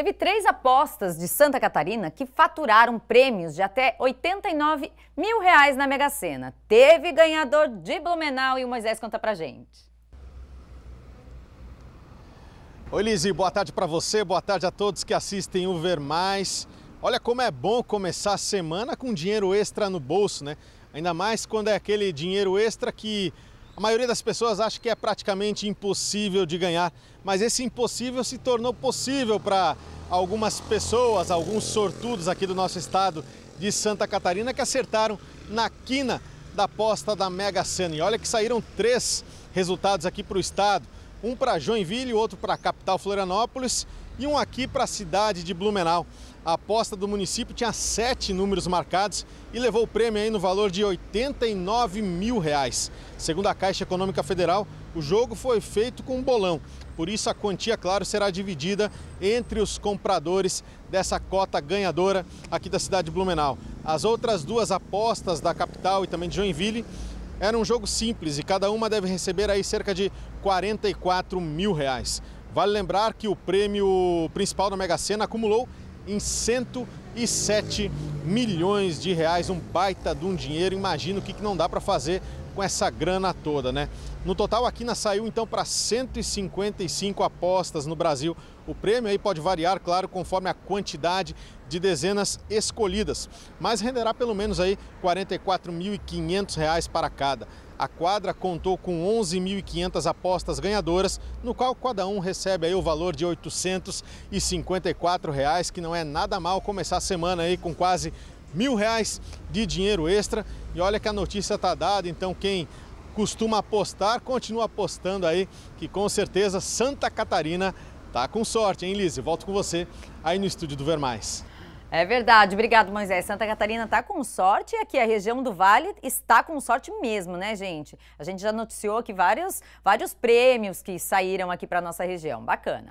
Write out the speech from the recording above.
Teve três apostas de Santa Catarina que faturaram prêmios de até 89 mil reais na Mega Sena. Teve ganhador de Blumenau e o Moisés conta pra gente. Oi, Lizzy, boa tarde para você, boa tarde a todos que assistem o Ver Mais. Olha como é bom começar a semana com dinheiro extra no bolso, né? Ainda mais quando é aquele dinheiro extra que a maioria das pessoas acha que é praticamente impossível de ganhar, mas esse impossível se tornou possível para algumas pessoas, alguns sortudos aqui do nosso estado de Santa Catarina que acertaram na quina da aposta da Mega Sena. E olha que saíram três resultados aqui para o estado: um para Joinville, outro para a capital Florianópolis e um aqui para a cidade de Blumenau. A aposta do município tinha sete números marcados e levou o prêmio aí no valor de 89 mil reais. Segundo a Caixa Econômica Federal, o jogo foi feito com um bolão. Por isso, a quantia, claro, será dividida entre os compradores dessa cota ganhadora aqui da cidade de Blumenau. As outras duas apostas da capital e também de Joinville eram um jogo simples e cada uma deve receber aí cerca de 44 mil reais. Vale lembrar que o prêmio principal da Mega Sena acumulou em 107 milhões de reais, um baita de um dinheiro. Imagino o que, não dá para fazer com essa grana toda, né? No total, a quina saiu então para 155 apostas no Brasil. O prêmio aí pode variar, claro, conforme a quantidade de dezenas escolhidas, mas renderá pelo menos aí R$ 44.500 para cada. A quadra contou com 11.500 apostas ganhadoras, no qual cada um recebe aí o valor de R$ 854, reais, que não é nada mal começar a semana aí com quase mil reais de dinheiro extra. E olha que a notícia está dada, então quem costuma apostar, continua apostando aí, que com certeza Santa Catarina tá com sorte, hein, Lise? Volto com você aí no estúdio do Vermais. É verdade, obrigado Moisés. Santa Catarina está com sorte e aqui a região do Vale está com sorte mesmo, né, gente? A gente já noticiou aqui vários, vários prêmios que saíram aqui para nossa região. Bacana.